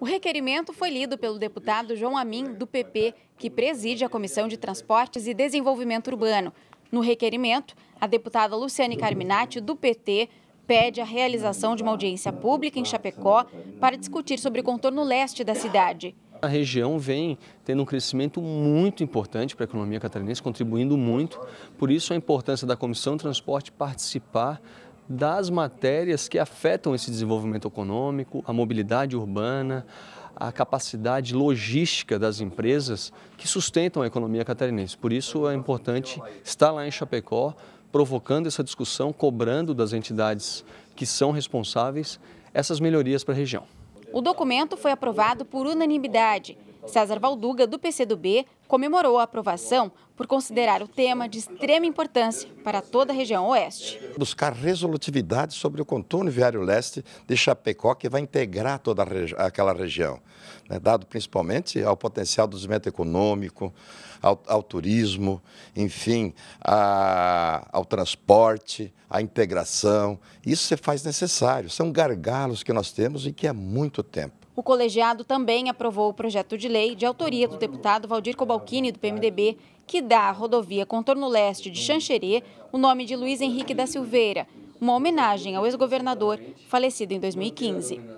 O requerimento foi lido pelo deputado João Amin, do PP, que preside a Comissão de Transportes e Desenvolvimento Urbano. No requerimento, a deputada Luciane Carminati, do PT, pede a realização de uma audiência pública em Chapecó para discutir sobre o contorno leste da cidade. A região vem tendo um crescimento muito importante para a economia catarinense, contribuindo muito. Por isso, a importância da Comissão de Transporte participar das matérias que afetam esse desenvolvimento econômico, a mobilidade urbana, a capacidade logística das empresas que sustentam a economia catarinense. Por isso é importante estar lá em Chapecó, provocando essa discussão, cobrando das entidades que são responsáveis essas melhorias para a região. O documento foi aprovado por unanimidade. César Valduga, do PCdoB, comemorou a aprovação por considerar o tema de extrema importância para toda a região oeste. Buscar resolutividade sobre o contorno viário leste de Chapecó, que vai integrar toda regi aquela região, né? dado principalmente ao potencial do desenvolvimento econômico, ao, ao turismo, enfim, a, ao transporte, à integração. Isso se faz necessário, são gargalos que nós temos e que há muito tempo. O colegiado também aprovou o projeto de lei de autoria do deputado Valdir cobal Falcone, do PMDB, que dá à rodovia Contorno Leste de Xanxerê o nome de Luiz Henrique da Silveira, uma homenagem ao ex-governador falecido em 2015.